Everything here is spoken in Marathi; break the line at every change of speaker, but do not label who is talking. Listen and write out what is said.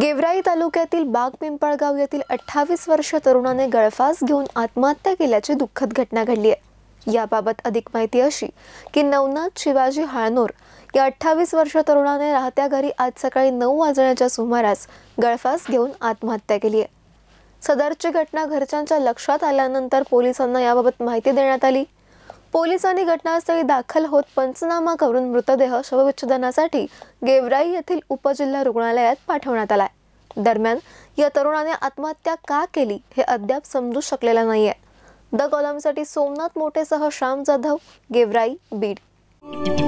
गेवराई तालुक्यातील बाग पिंपळगाव येथील अठ्ठावीस वर्ष तरुणाने गळफास घेऊन आत्महत्या केल्याची दुःखद घटना घडली आहे याबाबत अधिक माहिती अशी की नवनाथ शिवाजी हाळनोर या अठ्ठावीस वर्ष तरुणाने राहत्या घरी आज सकाळी नऊ वाजण्याच्या सुमारास गळफास घेऊन आत्महत्या केली आहे सदरची घटना घरच्यांच्या लक्षात आल्यानंतर पोलिसांना याबाबत माहिती देण्यात आली पोलिसांनी घटनास्थळी दाखल होत पंचनामा करून मृतदेह शवविच्छेदनासाठी गेवराई येथील उपजिल्हा रुग्णालयात पाठवण्यात आलाय दरम्यान या तरुणाने आत्महत्या का केली हे अद्याप समजू शकलेलं नाहीये द कॉलमसाठी सोमनाथ मोठेसह श्याम जाधव गेवराई बीड